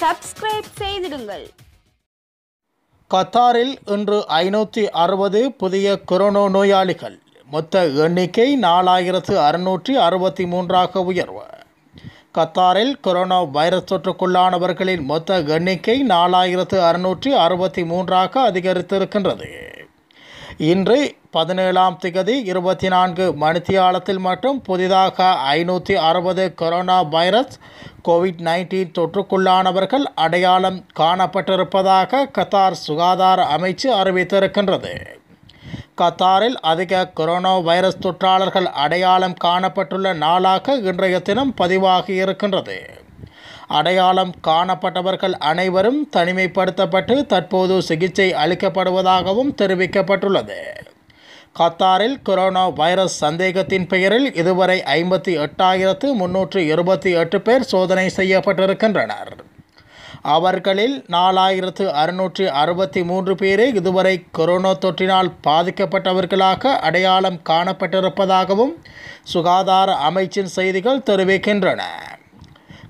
subscribe செய்திடுங்கள் கத்தாரில் இன்று ஐநூற்றி அறுபது புதிய கொரோனா நோயாளிகள் மொத்த எண்ணிக்கை நாலாயிரத்து அறுநூற்றி அறுபத்தி மூன்றாக உயர்வு கத்தாரில் கொரோனா வைரஸ் தொற்றுக்குள்ளானவர்களின் மொத்த எண்ணிக்கை நாலாயிரத்து அறுநூற்றி அறுபத்தி மூன்றாக அதிகரித்திருக்கின்றது இன்று பதினேழாம் திகதி இருபத்தி நான்கு மணித்தியாலத்தில் மட்டும் புதிதாக ஐநூற்றி அறுபது கொரோனா வைரஸ் கோவிட் நைன்டீன் தொற்றுக்குள்ளானவர்கள் அடையாளம் காணப்பட்டிருப்பதாக கத்தார் சுகாதார அமைச்சு அறிவித்திருக்கின்றது கத்தாரில் அதிக கொரோனா வைரஸ் தொற்றாளர்கள் அடையாளம் காணப்பட்டுள்ள நாளாக இன்றைய தினம் பதிவாகி இருக்கின்றது அடையாளம் காணப்பட்டவர்கள் அனைவரும் தனிமைப்படுத்தப்பட்டு தற்போது சிகிச்சை அளிக்கப்படுவதாகவும் தெரிவிக்கப்பட்டுள்ளது கத்தாரில் கொரோனா வைரஸ் சந்தேகத்தின் பெயரில் இதுவரை ஐம்பத்தி எட்டாயிரத்து முன்னூற்று இருபத்தி எட்டு பேர் சோதனை செய்யப்பட்டிருக்கின்றனர் அவர்களில் நாலாயிரத்து அறுநூற்றி அறுபத்தி மூன்று பேரே இதுவரை கொரோனா தொற்றினால் பாதிக்கப்பட்டவர்களாக அடையாளம் காணப்பட்டிருப்பதாகவும் சுகாதார அமைச்சின் செய்திகள் தெரிவிக்கின்றன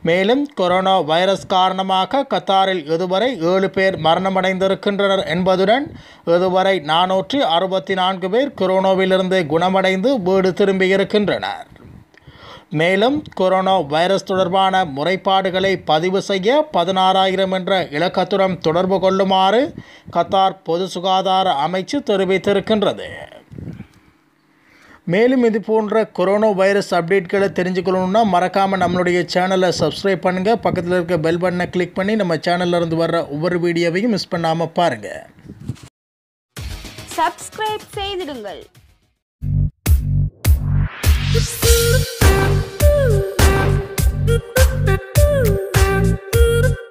மேலும் கொரோனா வைரஸ் காரணமாக கத்தாரில் இதுவரை ஏழு பேர் மரணமடைந்திருக்கின்றனர் என்பதுடன் இதுவரை நானூற்றி அறுபத்தி நான்கு பேர் கொரோனாவிலிருந்து குணமடைந்து வீடு திரும்பியிருக்கின்றனர் மேலும் கொரோனா வைரஸ் தொடர்பான முறைப்பாடுகளை பதிவு செய்ய பதினாறாயிரம் என்ற இலக்கத்துடன் தொடர்பு கொள்ளுமாறு கத்தார் பொது சுகாதார அமைச்சு தெரிவித்திருக்கின்றது மேலும் இது போன்ற கொரோனா வைரஸ் அப்டேட்களை தெரிஞ்சுக்கணுன்னா மறக்காமல் நம்மளுடைய சேனலை சப்ஸ்கிரைப் பண்ணுங்கள் பக்கத்தில் இருக்க பெல் பட்டனை கிளிக் பண்ணி நம்ம இருந்து வர்ற ஒவ்வொரு வீடியோவையும் மிஸ் பண்ணாமல் பாருங்கள் சப்ஸ்கிரைப் செய்திடுங்கள்